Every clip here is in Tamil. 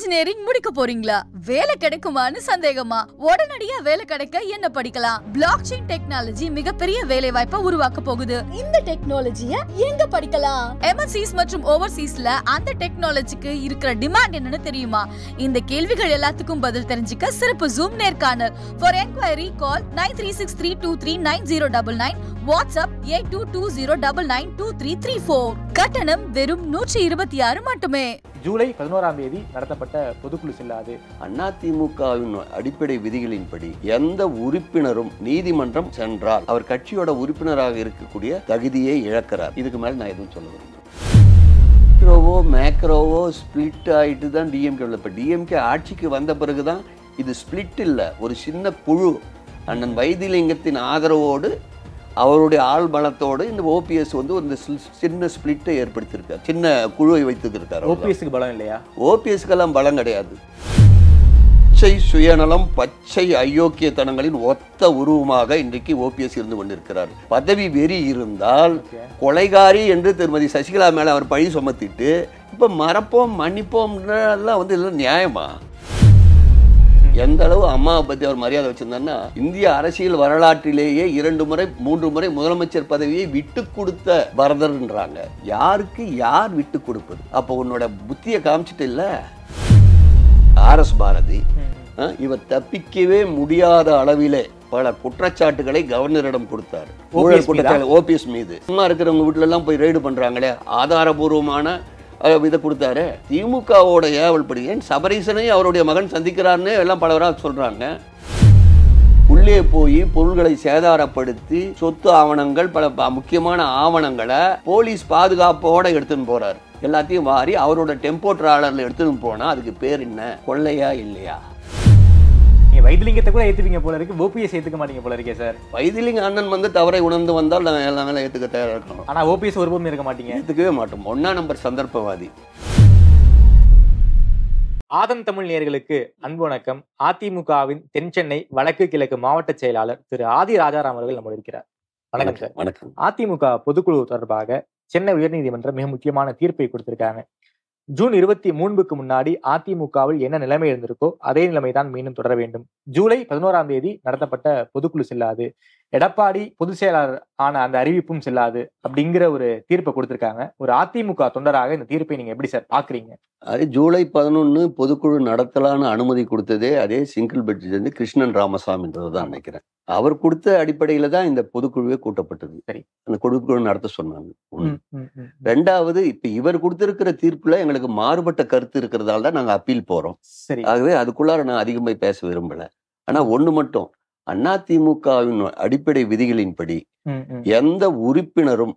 இன்ஜினியரிங் முடிக்க போறீங்களா வேலை கிடைக்குமான்னு சந்தேகமா உடனடியா வேலை கிடைக்க என்ன படிக்கலாம் பிளாக் செயின் டெக்னாலஜி மிகப்பெரிய வேலை வாய்ப்பை உருவாக்க போகுது இந்த டெக்னாலஜிய எங்க படிக்கலாம் எம்எஸ்சிஸ் மற்றும் ஓவர்சீஸ்ல அந்த டெக்னாலஜிக்கு இருக்கிற டிமாண்ட் என்னன்னு தெரியுமா இந்த கேள்விகள் எல்லாத்துக்கும் பதில் தெரிஞ்சுக்க சிறப்பு ஜூம் நேர்காணல் for enquiry call nine three six three two three nine zero double nine WhatsApp eight two two zero double nine two three three four கட்டணம் வெறும் நூற்றி இருபத்தி ஆறு மட்டுமே ஜூலை பதினோராம் தேதி நடத்தப்பட்ட பொதுக்குழு செல்லாது அதிமுகவின் அடிப்படை விதிகளின்படி எந்த உறுப்பினரும் நீதிமன்றம் சென்றால் அவர் கட்சியோட உறுப்பினராக இருக்கக்கூடிய தகுதியை இழக்கிறார் இதுக்கு மேல நான் எதுவும் சொல்ல வேண்டும் மேக்ரோவோ ஸ்பிளிட் ஆகிட்டு தான் டிஎம்கே உள்ள இப்போ டிஎம்கே ஆட்சிக்கு வந்த பிறகு தான் இது ஸ்பிளிட் இல்லை ஒரு சின்ன குழு அண்ணன் வைத்தியலிங்கத்தின் ஆதரவோடு அவருடைய ஆள் பலத்தோடு இந்த ஓபிஎஸ் வந்து ஒரு சின்ன ஸ்பிளிட்டை ஏற்படுத்தியிருக்கார் சின்ன குழுவை வைத்துக்கிருக்கார் ஓபிஎஸ்க்கு பலம் இல்லையா ஓபிஎஸ்க்கெல்லாம் பலம் கிடையாது பச்சை சுயநலம் பச்சை அயோக்கியத்தனங்களின் ஒத்த உருவமாக இன்றைக்கு ஓபிஎஸ் இருந்து கொண்டிருக்கிறார் பதவி வெறி இருந்தால் கொலைகாரி என்று திருமதி சசிகலா மேலே அவர் பழி சுமத்திட்டு இப்போ மறப்போம் மன்னிப்போம்ன்றதெல்லாம் வந்து இதெல்லாம் நியாயமா எந்த அளவு அம்மாவை பத்தி அவர் மரியாதை வச்சிருந்தா இந்திய அரசியல் வரலாற்றிலேயே இரண்டு முறை மூன்று முறை முதலமைச்சர் பதவியை விட்டு கொடுத்த பரதர்ன்றாங்க யாருக்கு யார் விட்டு கொடுப்பது அப்ப உன்னோட புத்திய காமிச்சிட்டு இல்ல ஆர் எஸ் பாரதி இவர் தப்பிக்கவே முடியாத அளவிலே பல குற்றச்சாட்டுகளை கவர்னரிடம் கொடுத்தார் ஊழல் குற்றச்சாட்டு ஓபிஎஸ் மீது சும்மா இருக்கிறவங்க வீட்டுல எல்லாம் போய் ரைடு பண்றாங்களே ஆதாரபூர்வமான இதை கொடுத்தாரு திமுகவோட படி ஏன் சபரீசனையும் அவருடைய மகன் சந்திக்கிறார்னு எல்லாம் பலவராக சொல்கிறாங்க உள்ளே போய் பொருள்களை சேதாரப்படுத்தி சொத்து ஆவணங்கள் பல முக்கியமான ஆவணங்களை போலீஸ் பாதுகாப்போட எடுத்துன்னு போறார் எல்லாத்தையும் மாறி அவரோட டெம்போ டிராலரில் எடுத்துன்னு போனால் அதுக்கு பேர் என்ன கொள்ளையா இல்லையா நீங்கள் வைத்திலிங்கத்தை கூட ஏற்றுப்பீங்க போல இருக்கு ஓபிஎஸ் ஏற்றுக்க மாட்டீங்க போல இருக்கே சார் வைத்திலிங்க அண்ணன் வந்து தவறை உணர்ந்து வந்தால் நான் எல்லாம் வேலை ஏற்றுக்க தயாராக இருக்கணும் ஆனால் ஓபிஎஸ் ஒருபோதும் இருக்க மாட்டீங்க ஏற்றுக்கவே மாட்டோம் ஒன்றா நம்பர் சந்தர்ப்பவாதி ஆதன் தமிழ் நேர்களுக்கு அன்பு வணக்கம் அதிமுகவின் தென் சென்னை வடக்கு கிழக்கு மாவட்ட செயலாளர் திரு ஆதி ராஜாராம் அவர்கள் நம்ம இருக்கிறார் வணக்கம் சார் வணக்கம் அதிமுக பொதுக்குழு தொடர்பாக சென்னை உயர்நீதிமன்றம் மிக முக்கியமான தீர்ப்பை கொடுத்திருக்காங்க ஜூன் இருபத்தி மூன்றுக்கு முன்னாடி அதிமுகவில் என்ன நிலைமை இருந்திருக்கோ அதே நிலைமைதான் மீண்டும் தொடர வேண்டும் ஜூலை பதினோராம் தேதி நடத்தப்பட்ட பொதுக்குழு செல்லாது எடப்பாடி பொதுச் செயலாளர் ஆன அந்த அறிவிப்பும் செல்லாது அப்படிங்கிற ஒரு தீர்ப்பை கொடுத்துருக்காங்க ஒரு அதிமுக தொண்டராக இந்த தீர்ப்பை நீங்க எப்படி சார் பாக்குறீங்க அது ஜூலை பதினொன்னு பொதுக்குழு நடத்தலான அனுமதி கொடுத்ததே அதே சிங்கிள் பெட் வந்து கிருஷ்ணன் ராமசாமின்றது தான் நினைக்கிறேன் அவர் கொடுத்த அடிப்படையில தான் இந்த பொதுக்குழுவே கூட்டப்பட்டது சரி அந்த பொதுக்குழு நடத்த சொன்னாங்க ரெண்டாவது இப்ப இவர் கொடுத்திருக்கிற தீர்ப்புல எங்களுக்கு மாறுபட்ட கருத்து இருக்கிறதால தான் நாங்க அப்பீல் போறோம் சரி ஆகவே அதுக்குள்ளார நான் அதிகமாக பேச விரும்பல ஆனா ஒண்ணு மட்டும் அதிமுகவின் அடிப்படை விதிகளின்படி எந்த உறுப்பினரும்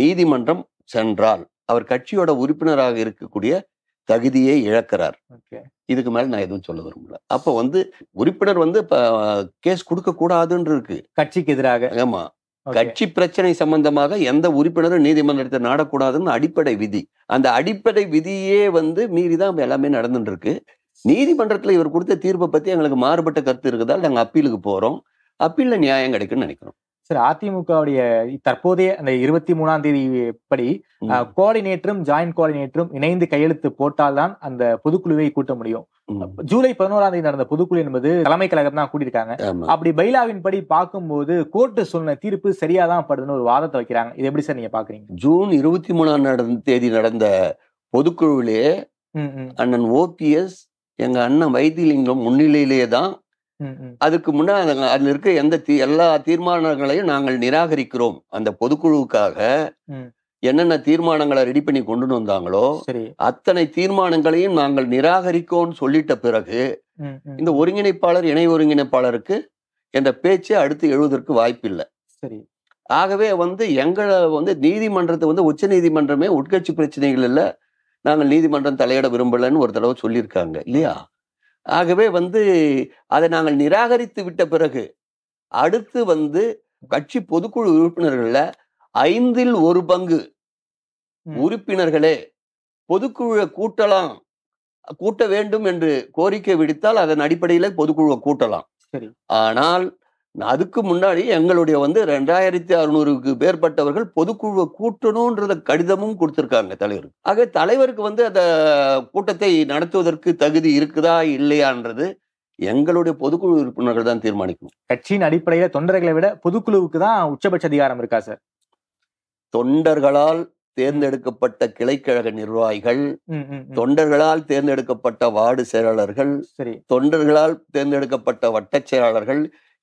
நீதிமன்றம் சென்றால் அவர் கட்சியோட உறுப்பினராக இருக்கக்கூடிய தகுதியை இழக்கிறார் இதுக்கு மேல நான் எதுவும் சொல்ல விரும்பல அப்ப வந்து உறுப்பினர் வந்து கேஸ் கொடுக்க கூடாதுன்னு இருக்கு கட்சிக்கு எதிராக ஆமா கட்சி பிரச்சனை சம்பந்தமாக எந்த உறுப்பினரும் நீதிமன்றத்தை நாடக்கூடாதுன்னு அடிப்படை விதி அந்த அடிப்படை விதியே வந்து மீறிதான் எல்லாமே நடந்துட்டு இருக்கு நீதிமன்றத்தில் இவர் கொடுத்த தீர்ப்பை பற்றி எங்களுக்கு மாறுபட்ட கருத்து இருக்குதால் நாங்கள் அப்பீலுக்கு போகிறோம் அப்பீலில் நியாயம் கிடைக்கும்னு நினைக்கிறோம் சார் அதிமுகவுடைய தற்போதைய அந்த இருபத்தி மூணாம் தேதி படி கோஆர்டினேட்டரும் ஜாயிண்ட் கோஆர்டினேட்டரும் இணைந்து கையெழுத்து போட்டால்தான் அந்த பொதுக்குழுவை கூட்ட முடியும் ஜூலை பதினோராம் தேதி நடந்த பொதுக்குழு என்பது தலைமை கழகம் தான் கூட்டியிருக்காங்க அப்படி பைலாவின் படி பார்க்கும்போது கோர்ட்டு சொன்ன தீர்ப்பு சரியா தான் படுதுன்னு ஒரு வாதத்தை வைக்கிறாங்க இது எப்படி சார் நீங்க பாக்குறீங்க ஜூன் இருபத்தி மூணாம் தேதி நடந்த பொதுக்குழுவிலே அண்ணன் ஓபிஎஸ் எங்கள் அண்ணன் வைத்தியலிங்கம் முன்னிலையிலேயே தான் அதுக்கு முன்னே அதில் இருக்க எந்த தீ எல்லா தீர்மானங்களையும் நாங்கள் நிராகரிக்கிறோம் அந்த பொதுக்குழுவுக்காக என்னென்ன தீர்மானங்களை ரெடி பண்ணி கொண்டு வந்தாங்களோ அத்தனை தீர்மானங்களையும் நாங்கள் நிராகரிக்கோம்னு சொல்லிட்ட பிறகு இந்த ஒருங்கிணைப்பாளர் இணை ஒருங்கிணைப்பாளருக்கு என்ற பேச்சு அடுத்து எழுவதற்கு வாய்ப்பில்லை ஆகவே வந்து எங்களை வந்து நீதிமன்றத்தை வந்து உச்ச நீதிமன்றமே உட்கட்சி பிரச்சனைகள் இல்லை நாங்கள் நீதிமன்றம் தலையிட விரும்பலைன்னு ஒரு தடவை சொல்லியிருக்காங்க இல்லையா ஆகவே வந்து அதை நாங்கள் நிராகரித்து விட்ட பிறகு அடுத்து வந்து கட்சி பொதுக்குழு உறுப்பினர்களில் ஐந்தில் ஒரு பங்கு உறுப்பினர்களே பொதுக்குழுவை கூட்டலாம் கூட்ட வேண்டும் என்று கோரிக்கை விடுத்தால் அதன் அடிப்படையில் பொதுக்குழுவை கூட்டலாம் ஆனால் அதுக்கு முன்னாடி எங்களுடைய வந்து ரெண்டாயிரத்தி அறுநூறுக்கு மேற்பட்டவர்கள் பொதுக்குழுவை கூட்டணுன்றத கடிதமும் கொடுத்துருக்காங்க தலைவருக்கு ஆக தலைவருக்கு வந்து அந்த கூட்டத்தை நடத்துவதற்கு தகுதி இருக்குதா இல்லையான்றது எங்களுடைய பொதுக்குழு உறுப்பினர்கள் தான் தீர்மானிக்கும் கட்சியின் அடிப்படையில் தொண்டர்களை விட பொதுக்குழுவுக்கு தான் உச்சபட்ச அதிகாரம் இருக்கா சார் தொண்டர்களால் தேர்ந்தெடுக்கப்பட்ட கிளைக்கழக நிர்வாகிகள் தொண்டர்களால் தேர்ந்தெடுக்கப்பட்ட வார்டு செயலாளர்கள் தொண்டர்களால் தேர்ந்தெடுக்கப்பட்ட வட்டச் செயலாளர்கள்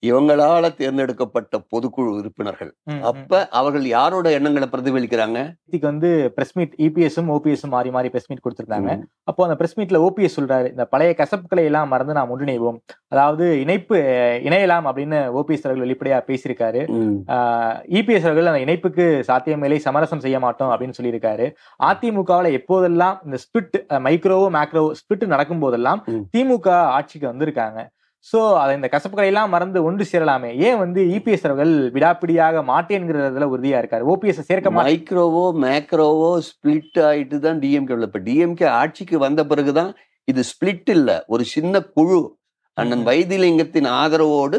இவங்களால தேர்ந்தெடுக்கப்பட்ட பொதுக்குழு உறுப்பினர்கள் அப்ப அவர்கள் யாரோட எண்ணங்களை பிரதிபலிக்கிறாங்க இதுக்கு வந்து பிரஸ் மீட் இபிஎஸும் ஓபிஎஸும் மாறி மாறி பிரஸ் மீட் கொடுத்துருக்காங்க அப்போ அந்த பிரஸ் மீட்ல ஓபிஎஸ் சொல்றாரு இந்த பழைய கசப்புகளை எல்லாம் மறந்து நாம் ஒன்றிணைவோம் அதாவது இணைப்பு இணையலாம் அப்படின்னு ஓபிஎஸ் அவர்கள் வெளிப்படையா பேசியிருக்காரு இபிஎஸ் e அவர்கள் அந்த இணைப்புக்கு சாத்தியமேலே சமரசம் செய்ய மாட்டோம் அப்படின்னு சொல்லியிருக்காரு அதிமுகவில் எப்போதெல்லாம் இந்த ஸ்பிட் மைக்ரோவோ மேக்ரோவோ ஸ்பிட் நடக்கும் போதெல்லாம் திமுக ஆட்சிக்கு வந்திருக்காங்க ஸோ அதை இந்த கசப்புகளையெல்லாம் மறந்து ஒன்று சேரலாமே ஏன் வந்து இபிஎஸ் e அவர்கள் விடாப்பிடியாக மாட்டேங்கிறதுல உறுதியாக இருக்கார் ஓபிஎஸ் சேர்க்க மைக்ரோவோ மேக்ரோவோ ஸ்பிளிட் ஆகிட்டு தான் டிஎம்கே உள்ள இப்போ டிஎம்கே ஆட்சிக்கு வந்த பிறகு தான் இது ஸ்பிளிட் இல்லை ஒரு சின்ன குழு அண்ணன் வைத்திலிங்கத்தின் ஆதரவோடு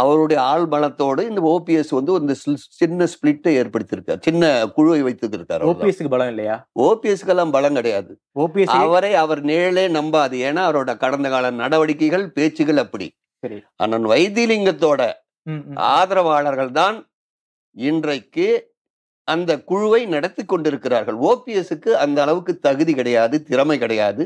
அவருடைய ஆள் பலத்தோடு இந்த ஓபிஎஸ் வந்து ஒரு சின்ன ஸ்பிளிட்டை ஏற்படுத்தியிருக்கார் சின்ன குழுவை வைத்துக்கிருக்காரு ஓபிஎஸ்க்கு பலம் இல்லையா எல்லாம் பலம் கிடையாது ஓபிஎஸ் அவரை அவர் நேழே நம்பாது ஏன்னா அவரோட கடந்த கால நடவடிக்கைகள் பேச்சுகள் அப்படி அண்ணன் வைத்தியலிங்கத்தோட ஆதரவாளர்கள் தான் இன்றைக்கு அந்த குழுவை நடத்தி கொண்டிருக்கிறார்கள் ஓபிஎஸ்க்கு அந்த அளவுக்கு தகுதி கிடையாது திறமை கிடையாது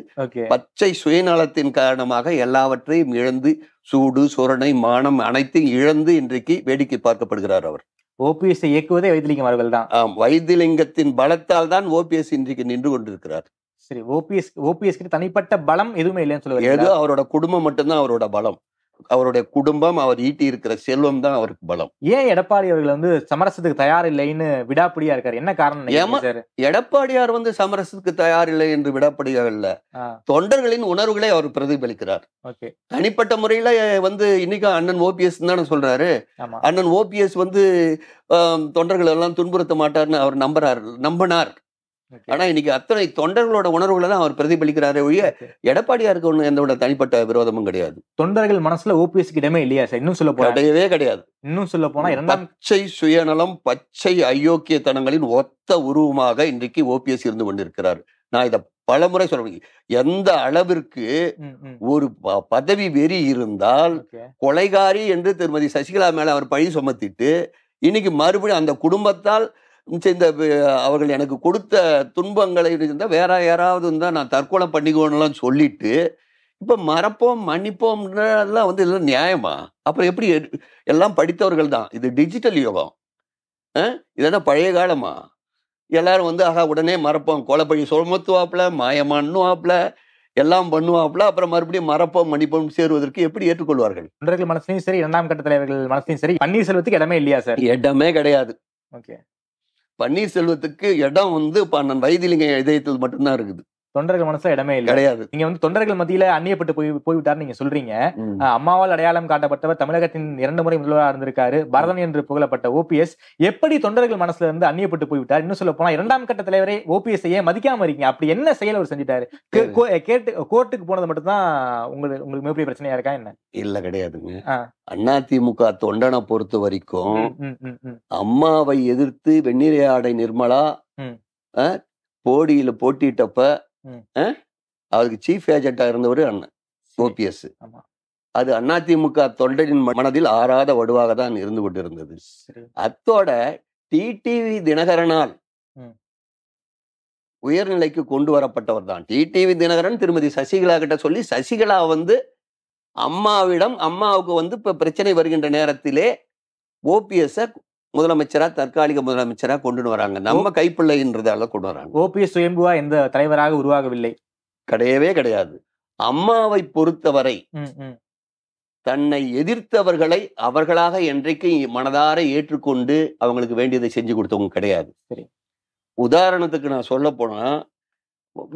பச்சை சுயநலத்தின் காரணமாக எல்லாவற்றையும் இழந்து சூடு சொரணை மானம் அனைத்தையும் இழந்து இன்றைக்கு வேடிக்கை பார்க்கப்படுகிறார் அவர் ஓபிஎஸ் இயக்குவதே வைத்திலிங்கம் அவர்கள் தான் ஆம் வைத்திலிங்கத்தின் பலத்தால் தான் ஓபிஎஸ் இன்றைக்கு நின்று கொண்டிருக்கிறார் சரி ஓபிஎஸ் ஓபிஎஸ் தனிப்பட்ட பலம் எதுவுமே இல்லைன்னு சொல்லுவாங்க ஏதோ அவரோட குடும்பம் மட்டும்தான் அவரோட பலம் அவருடைய குடும்பம் அவர் ஈட்டி இருக்கிற செல்வம் தான் அவருக்கு பலம் ஏன் எடப்பாடி அவர்கள் வந்து சமரசத்துக்கு தயார் இல்லைன்னு விடாப்படியா இருக்காரு என்ன காரணம் எடப்பாடியார் வந்து சமரசத்துக்கு தயார் இல்லை என்று விடாப்படியாக இல்ல தொண்டர்களின் உணர்வுகளை அவர் பிரதிபலிக்கிறார் தனிப்பட்ட முறையில வந்து இன்னைக்கு அண்ணன் ஓபிஎஸ் தானே சொல்றாரு அண்ணன் ஓபிஎஸ் வந்து தொண்டர்கள் எல்லாம் துன்புறுத்த மாட்டார்னு அவர் நம்புறாரு நம்பினார் ஆனா இன்னைக்கு அத்தனை தொண்டர்களோட உணர்வுகளை தான் அவர் பிரதிபலிக்கிறாரே ஒழிய எடப்பாடியாருக்கு ஒன்று எந்த தனிப்பட்ட விரோதமும் கிடையாது தொண்டர்கள் மனசுல ஓபிஎஸ் இடமே இல்லையா சார் இன்னும் சொல்ல போனா கிடையவே கிடையாது இன்னும் சொல்ல போனா இரண்டாம் பச்சை சுயநலம் பச்சை அயோக்கியத்தனங்களின் ஒத்த உருவமாக இன்றைக்கு ஓபிஎஸ் இருந்து கொண்டிருக்கிறார் நான் இதை பல முறை சொல்ல எந்த அளவிற்கு ஒரு பதவி வெறி இருந்தால் கொலைகாரி என்று திருமதி சசிகலா மேல அவர் பழி சுமத்திட்டு இன்னைக்கு மறுபடியும் அந்த குடும்பத்தால் இந்த அவர்கள் எனக்கு கொடுத்த துன்பங்களை இருந்தால் வேற யாராவது இருந்தால் நான் தற்கொலை பண்ணிக்கோன்னெலாம் சொல்லிட்டு இப்போ மறப்போம் மன்னிப்போம்ன்றதெல்லாம் வந்து இதெல்லாம் நியாயமா அப்புறம் எப்படி எல்லாம் படித்தவர்கள் தான் இது டிஜிட்டல் யுகம் இதெல்லாம் பழைய காலமா எல்லாரும் வந்து ஆகா உடனே மறப்போம் வாப்பில் மாயமானும் வாப்பில் எல்லாம் பண்ணுவாப்புல அப்புறம் மறுபடியும் மறப்போம் மன்னிப்போம் சேருவதற்கு எப்படி ஏற்றுக்கொள்வார்கள் மனசுலையும் சரி இரண்டாம் கட்ட தலைவர்கள் மனசுலையும் சரி பன்னீர்செல்வத்துக்கு இடமே இல்லையா சார் இடமே கிடையாது ஓகே பன்னீர்செல்வத்துக்கு இடம் வந்து இப்போ அண்ணன் வைத்திலிங்க இதயத்தில் மட்டும்தான் இருக்குது தொண்டர்கள் மனசுல இடமே இல்லை கிடையாது நீங்க வந்து தொண்டர்கள் மத்தியில அந்நியப்பட்டு போய் போய்விட்டார் நீங்க சொல்றீங்க அம்மாவால் அடையாளம் காட்டப்பட்டவர் தமிழகத்தின் இரண்டு முறை முதல்வராக இருந்திருக்காரு பரதன் என்று புகழப்பட்ட ஓபிஎஸ் எப்படி தொண்டர்கள் மனசுல இருந்து அந்நியப்பட்டு போய்விட்டார் இன்னும் சொல்ல போனா இரண்டாம் கட்ட தலைவரை ஓபிஎஸ் ஏன் மதிக்காம இருக்கீங்க அப்படி என்ன செயல் அவர் செஞ்சுட்டாரு கேட்டு கோர்ட்டுக்கு போனது மட்டும்தான் உங்களுக்கு உங்களுக்கு மிகப்பெரிய பிரச்சனையா இருக்கா என்ன இல்ல கிடையாதுங்க அதிமுக தொண்டனை பொறுத்த வரைக்கும் அம்மாவை எதிர்த்து வெண்ணிரை ஆடை நிர்மலா போடியில போட்டிட்டப்ப அவருக்கு சீஃப் ஏஜென்ட்டாக இருந்தவர் அண்ணன் ஓபிஎஸ் அது அதிமுக தொண்டரின் மனதில் ஆறாத வடுவாக தான் இருந்து கொண்டிருந்தது அத்தோட டிடிவி தினகரனால் உயர்நிலைக்கு கொண்டு வரப்பட்டவர் தான் டிடிவி தினகரன் திருமதி சசிகலா கிட்ட சொல்லி சசிகலா வந்து அம்மாவிடம் அம்மாவுக்கு வந்து இப்ப பிரச்சனை வருகின்ற நேரத்திலே ஓபிஎஸ் முதலமைச்சராக தற்காலிக முதலமைச்சராக கொண்டு வராங்க நம்ம கைப்பிள்ளைன்றதால கொண்டு வராங்க ஓபிஎஸ் சுயம்புவா எந்த தலைவராக உருவாகவில்லை கிடையவே கிடையாது அம்மாவை பொறுத்தவரை தன்னை எதிர்த்தவர்களை அவர்களாக என்றைக்கு மனதார ஏற்றுக்கொண்டு அவங்களுக்கு வேண்டியதை செஞ்சு கொடுத்தவங்க கிடையாது உதாரணத்துக்கு நான் சொல்ல போனா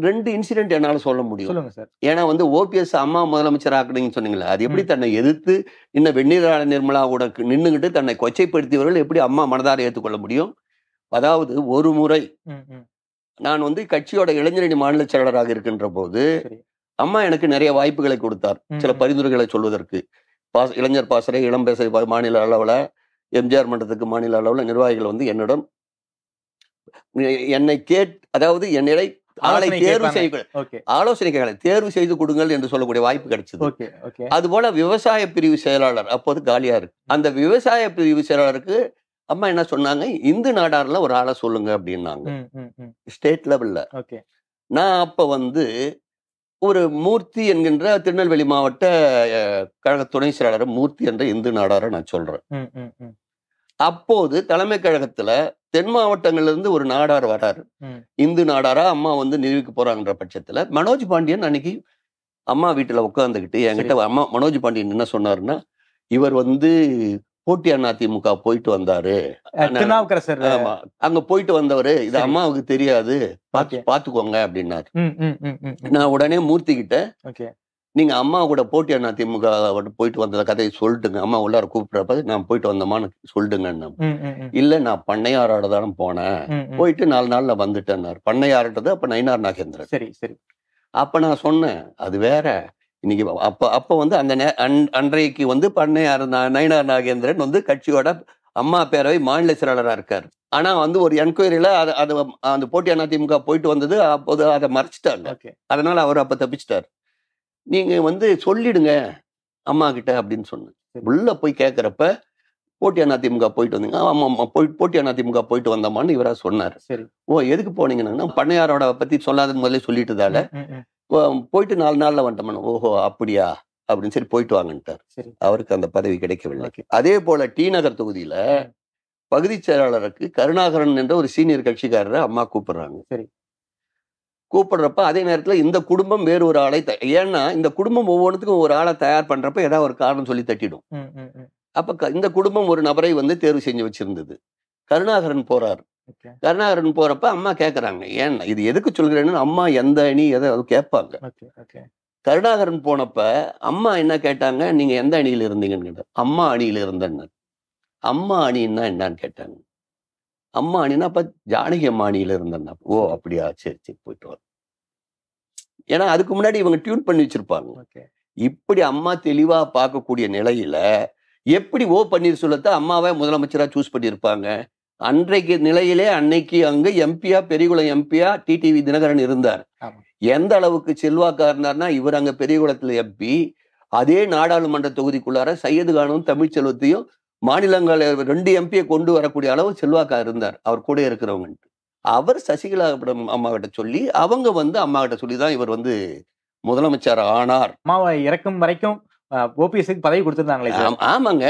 ரெண்டு இன்சிடென்ட் என்னால் சொல்ல முடியும் சொல்லுங்க சார் ஏன்னா வந்து ஓபிஎஸ் அம்மா முதலமைச்சர் ஆக்கணும்னு சொன்னீங்களா அது எப்படி தன்னை எதிர்த்து இன்னும் நிர்மலா கூட நின்றுகிட்டு தன்னை கொச்சைப்படுத்தியவர்கள் எப்படி அம்மா மனதார ஏற்றுக்கொள்ள முடியும் அதாவது ஒரு முறை நான் வந்து கட்சியோட இளைஞரணி மாநில செயலராக இருக்கின்ற போது அம்மா எனக்கு நிறைய வாய்ப்புகளை கொடுத்தார் சில பரிந்துரைகளை சொல்வதற்கு பாச இளைஞர் பாசறை இளம் பேச மாநில அளவில் எம்ஜிஆர் மன்றத்துக்கு மாநில அளவில் நிர்வாகிகள் வந்து என்னிடம் என்னை கேட் அதாவது என்னை அவளை தேர்வு செய்ய ஆலோசனைக்காக தேர்வு செய்து கொடுங்கள் என்று சொல்லக்கூடிய வாய்ப்பு கிடைச்சது அது போல விவசாய பிரிவு செயலாளர் அப்போது காலியா இருக்கு அந்த விவசாய பிரிவு செயலாளருக்கு அம்மா என்ன சொன்னாங்க இந்து நாடார்ல ஒரு ஆளை சொல்லுங்க அப்படின்னாங்க ஸ்டேட் லெவல்ல நான் அப்ப வந்து ஒரு மூர்த்தி என்கின்ற திருநெல்வேலி மாவட்ட கழக துணை செயலாளர் மூர்த்தி என்ற இந்து நாடார நான் சொல்றேன் அப்போது தலைமை கழகத்துல தென் மாவட்டங்கள்லேருந்து ஒரு நாடார் வராரு இந்து நாடாரா அம்மா வந்து நிறுவிக்க போறாங்கன்ற பட்சத்தில் மனோஜ் பாண்டியன் அன்னைக்கு அம்மா வீட்டில் உட்காந்துக்கிட்டு என்கிட்ட அம்மா மனோஜ் பாண்டியன் என்ன சொன்னாருன்னா இவர் வந்து போட்டி அதிமுக போயிட்டு வந்தாரு அங்க போயிட்டு வந்தவரு இது அம்மாவுக்கு தெரியாது பாத்துக்கோங்க அப்படின்னாரு நான் உடனே மூர்த்தி கிட்ட நீங்கள் அம்மா கூட போட்டி அண்ணா திமுக போயிட்டு வந்த கதையை சொல்லிட்டுங்க அம்மா உள்ளார கூப்பிட்றப்ப நான் போயிட்டு வந்தோமான்னு அண்ணா இல்லை நான் பண்ணையாரோட தானே போனேன் போயிட்டு நாலு நாளில் வந்துட்டேன்னார் பண்ணையார்ன்றது அப்போ நயினார் நாகேந்திரன் சரி சரி அப்போ நான் சொன்னேன் அது வேற இன்னைக்கு அப்போ அப்போ வந்து அந்த நே அன்றைக்கு வந்து பண்ணையார் நயினார் நாகேந்திரன் வந்து கட்சியோட அம்மா பேரவை மாநில செயலாளராக இருக்கார் ஆனால் வந்து ஒரு என்கொயரியில் அது அது அந்த போட்டி அதிமுக போயிட்டு வந்தது அப்போது அதை மறைச்சிட்டாங்க அதனால அவர் அப்போ தப்பிச்சிட்டார் நீங்கள் வந்து சொல்லிடுங்க அம்மா கிட்ட அப்படின்னு சொன்னேன் உள்ளே போய் கேட்குறப்ப போட்டி திமுக போயிட்டு வந்தீங்க ஆமாம் அம்மா போய் போட்டி அண்ணா திமுக போயிட்டு வந்தோமான்னு இவராக சொன்னார் சரி ஓ எதுக்கு போனீங்கன்னா பண்ணையாரோட பற்றி சொல்லாத முதல்ல சொல்லிட்டுதால போயிட்டு நாலு நாளில் வந்துட்டோம்னா ஓஹோ அப்படியா அப்படின்னு சரி போயிட்டு வாங்கன்ட்டார் அவருக்கு அந்த பதவி கிடைக்கவில்லை அதே போல டி நகர் தொகுதியில பகுதி செயலாளருக்கு கருணாகரன் என்ற ஒரு சீனியர் கட்சிக்காரரை அம்மா கூப்பிடுறாங்க கூப்பிடுறப்ப அதே நேரத்தில் இந்த குடும்பம் வேறு ஒரு ஆளை ஏன்னா இந்த குடும்பம் ஒவ்வொன்றுத்துக்கும் ஒரு ஆளை தயார் பண்ணுறப்ப ஏதாவது ஒரு காரணம் சொல்லி தட்டிடும் அப்போ இந்த குடும்பம் ஒரு நபரை வந்து தேர்வு செஞ்சு வச்சிருந்தது கருணாகரன் போறாரு கருணாகரன் போறப்ப அம்மா கேட்குறாங்க ஏன்னா இது எதுக்கு சொல்கிறேன்னு அம்மா எந்த அணி எதை அது கேட்பாங்க கருணாகரன் போனப்ப அம்மா என்ன கேட்டாங்க நீங்க எந்த அணியில் இருந்தீங்கன்னு கேட்டாங்க அம்மா அணியில் இருந்தேன்னு அம்மா அணின்னா என்னன்னு கேட்டாங்க அம்மானினா அப்ப ஜானகி அம்மானியில இருந்தா ஓ அப்படியா சரி சரி போயிட்டு வரோம் ஏன்னா அதுக்கு முன்னாடி இவங்க டியூன் பண்ணி வச்சிருப்பாங்க இப்படி அம்மா தெளிவா பார்க்கக்கூடிய நிலையில எப்படி ஓ சொல்லத்த அம்மாவை முதலமைச்சரா சூஸ் பண்ணியிருப்பாங்க அன்றைக்கு நிலையிலே அன்னைக்கு அங்கு எம்பியா பெரியகுளம் எம்பியா டிடிவி தினகரன் இருந்தார் எந்த அளவுக்கு செல்வாக்கா இருந்தார்னா இவர் அங்க பெரியகுளத்துல எம்பி அதே நாடாளுமன்ற தொகுதிக்குள்ளார சையது கானும் தமிழ்ச்செல்வத்தையும் மாநிலங்கள ரெண்டு எம்பியை கொண்டு வரக்கூடிய அளவு செல்வாக்கா இருந்தார் அவர் கூட இருக்கிறவங்க அவர் சசிகலா அம்மா கிட்ட சொல்லி அவங்க வந்து அம்மா சொல்லி தான் இவர் வந்து முதலமைச்சர் ஆனார் அம்மாவை இறக்கும் வரைக்கும் ஓபிஎஸ்க்கு பதவி கொடுத்துருந்தாங்களே ஆமாங்க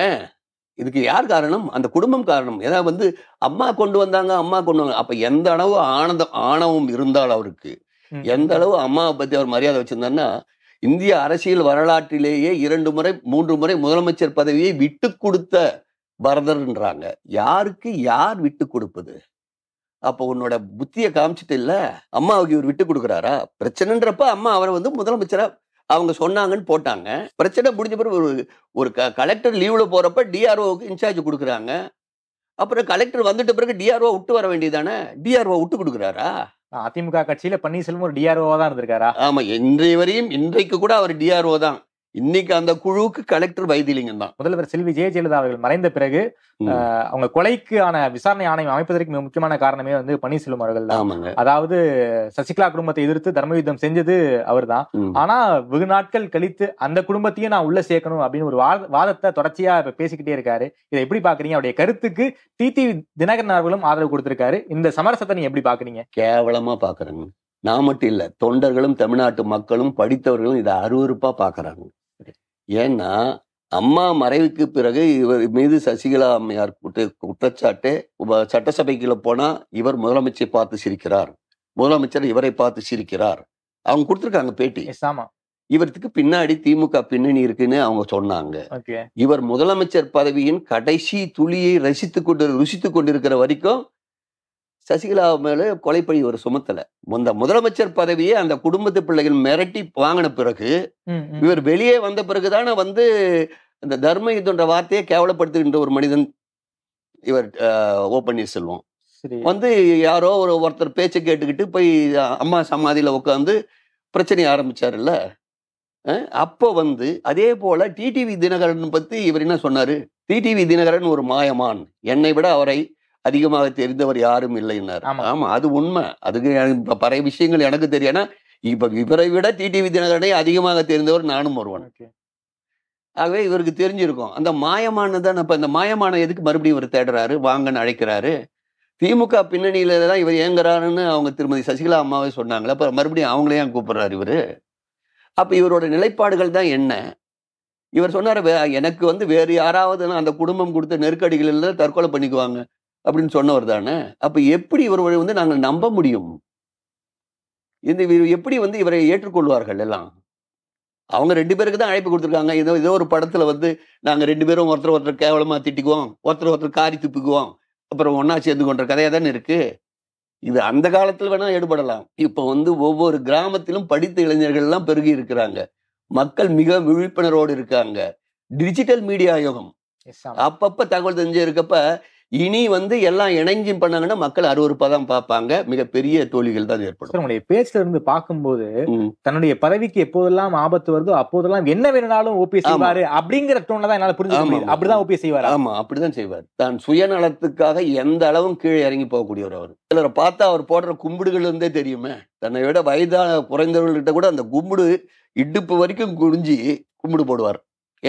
இதுக்கு யார் காரணம் அந்த குடும்பம் காரணம் ஏதாவது வந்து அம்மா கொண்டு வந்தாங்க அம்மா கொண்டு வந்தாங்க அப்ப எந்த அளவு ஆனந்தம் ஆணவம் இருந்தால் அவருக்கு எந்த அளவு அம்மாவை பத்தி அவர் மரியாதை வச்சிருந்தாருன்னா இந்திய அரசியல் வரலாற்றிலேயே இரண்டு முறை மூன்று முறை முதலமைச்சர் பதவியை விட்டு கொடுத்த பரதர்ன்றாங்க யாருக்கு யார் விட்டு கொடுப்பது அப்போ உன்னோட புத்தியை காமிச்சிட்டு இல்லை அம்மாவுக்கு இவர் விட்டு கொடுக்குறாரா பிரச்சனைன்றப்ப அம்மா அவரை வந்து முதலமைச்சராக அவங்க சொன்னாங்கன்னு போட்டாங்க பிரச்சனை முடிஞ்ச பிறகு ஒரு ஒரு கலெக்டர் லீவில் போகிறப்ப டிஆர்ஓவுக்கு இன்சார்ஜ் கொடுக்குறாங்க அப்புறம் கலெக்டர் வந்துட்ட பிறகு டிஆர்ஓ விட்டு வர வேண்டியதானே டிஆர்ஓ விட்டு கொடுக்குறாரா அதிமுக கட்சியில பன்னீர்செல்வம் ஒரு டிஆர்ஓ தான் இருந்திருக்காரா ஆமா இன்றைய வரையும் இன்றைக்கு கூட அவர் டிஆர்ஓ தான் இன்னைக்கு அந்த குழுவுக்கு கலெக்டர் வைத்திலிங்கம் தான் முதல்வர் செல்வி ஜெய ஜெயலலிதா அவர்கள் மறைந்த பிறகு அவங்க கொலைக்கு ஆன விசாரணை ஆணையம் அமைப்பதற்கு மிக முக்கியமான காரணமே வந்து பன்னீர்செல்வம் அவர்கள் தான் அதாவது சசிகலா குடும்பத்தை எதிர்த்து தர்மயுத்தம் செஞ்சது அவர் தான் ஆனா வெகு நாட்கள் கழித்து அந்த குடும்பத்தையும் நான் உள்ள சேர்க்கணும் அப்படின்னு ஒரு வாதத்தை தொடர்ச்சியா இப்ப பேசிக்கிட்டே இருக்காரு இதை எப்படி பாக்குறீங்க அவருடைய கருத்துக்கு டி டி தினகரன் அவர்களும் ஆதரவு கொடுத்திருக்காரு இந்த சமரசத்தை நீ எப்படி பாக்குறீங்க கேவலமா பாக்குறேங்க நான் மட்டும் இல்ல தொண்டர்களும் தமிழ்நாட்டு மக்களும் படித்தவர்களும் இதை அருவறுப்பாக பார்க்குறாங்க ஏன்னா அம்மா மறைவுக்கு பிறகு இவர் மீது சசிகலா அம்மையார் குற்ற குற்றச்சாட்டு சட்டசபைக்குள்ள போனால் இவர் முதலமைச்சரை பார்த்து சிரிக்கிறார் முதலமைச்சர் இவரை பார்த்து சிரிக்கிறார் அவங்க கொடுத்துருக்காங்க பேட்டி இவருக்கு பின்னாடி திமுக பின்னணி இருக்குன்னு அவங்க சொன்னாங்க இவர் முதலமைச்சர் பதவியின் கடைசி துளியை ரசித்து கொண்டு ருசித்து கொண்டிருக்கிற வரைக்கும் சசிகலா மேலே கொலைப்பழி ஒரு சுமத்தல அந்த முதலமைச்சர் பதவியை அந்த குடும்பத்து பிள்ளைகள் மிரட்டி வாங்கின பிறகு இவர் வெளியே வந்த தானே வந்து இந்த தர்ம இதுன்ற வார்த்தையை கேவலப்படுத்துகின்ற ஒரு மனிதன் இவர் ஓ செல்வோம் வந்து யாரோ ஒரு ஒருத்தர் பேச்சை கேட்டுக்கிட்டு போய் அம்மா சமாதியில் உட்காந்து பிரச்சனை ஆரம்பிச்சாருல்ல அப்போ வந்து அதே போல டிடிவி தினகரன் பத்தி இவர் என்ன சொன்னாரு டிடிவி தினகரன் ஒரு மாயமான் என்னை விட அவரை அதிகமாக தெரிந்தவர் யாரும் இல்லைன்னாரு ஆமா அது உண்மை அதுக்கு பல விஷயங்கள் எனக்கு தெரியும் இப்ப இவரை விட டிடிவி தினகரனை அதிகமாக தெரிந்தவர் நானும் ஒருவன் ஆகவே இவருக்கு தெரிஞ்சிருக்கும் அந்த மாயமானதான் தான் இப்போ இந்த மாயமான எதுக்கு மறுபடியும் இவர் தேடுறாரு வாங்கன்னு அழைக்கிறாரு திமுக பின்னணியில தான் இவர் ஏங்குறாருன்னு அவங்க திருமதி சசிகலா அம்மாவே சொன்னாங்களே அப்புறம் மறுபடியும் அவங்களே கூப்பிடுறாரு இவரு அப்ப இவரோட நிலைப்பாடுகள் தான் என்ன இவர் சொன்னார் எனக்கு வந்து வேறு யாராவது அந்த குடும்பம் கொடுத்த நெருக்கடிகள் தற்கொலை பண்ணிக்குவாங்க அப்படின்னு சொன்னவர் தானே அப்போ எப்படி இவர்களை வந்து நாங்கள் நம்ப முடியும் இந்த எப்படி வந்து இவரை ஏற்றுக்கொள்வார்கள் எல்லாம் அவங்க ரெண்டு பேருக்கு தான் அழைப்பு கொடுத்துருக்காங்க ஏதோ ஏதோ ஒரு படத்தில் வந்து நாங்கள் ரெண்டு பேரும் ஒருத்தர் ஒருத்தர் கேவலமாக திட்டிக்குவோம் ஒருத்தர் ஒருத்தர் காரி துப்பிக்குவோம் அப்புறம் ஒன்னா சேர்ந்து கொண்ட கதையாக தானே இருக்கு இது அந்த காலத்தில் வேணால் ஈடுபடலாம் இப்போ வந்து ஒவ்வொரு கிராமத்திலும் படித்த இளைஞர்கள்லாம் பெருகி இருக்கிறாங்க மக்கள் மிக விழிப்புணர்வோடு இருக்காங்க டிஜிட்டல் மீடியா யோகம் அப்பப்போ தகவல் தெரிஞ்சு இருக்கப்ப இனி வந்து எல்லாம் இணைஞ்சும் பண்ணாங்கன்னா மக்கள் அருவறுப்பா தான் பார்ப்பாங்க மிகப்பெரிய தோல்விகள் தான் ஏற்படும் உங்களுடைய பேச்சுல இருந்து பார்க்கும்போது தன்னுடைய பதவிக்கு எப்போதெல்லாம் ஆபத்து வருதோ அப்போதெல்லாம் என்ன வேணும்னாலும் ஓபி செய்வாரு அப்படிங்கிற டோன்ல தான் என்னால புரிஞ்சு முடியும் அப்படிதான் ஓபி செய்வார் ஆமா அப்படிதான் செய்வார் தான் சுயநலத்துக்காக எந்த அளவும் கீழே இறங்கி போகக்கூடியவர் அவர் சிலரை பார்த்தா அவர் போடுற கும்பிடுகள் இருந்தே தெரியுமே தன்னை விட வயதான குறைந்தவர்கள்ட்ட கூட அந்த கும்பிடு இடுப்பு வரைக்கும் குடிஞ்சு கும்பிடு போடுவார்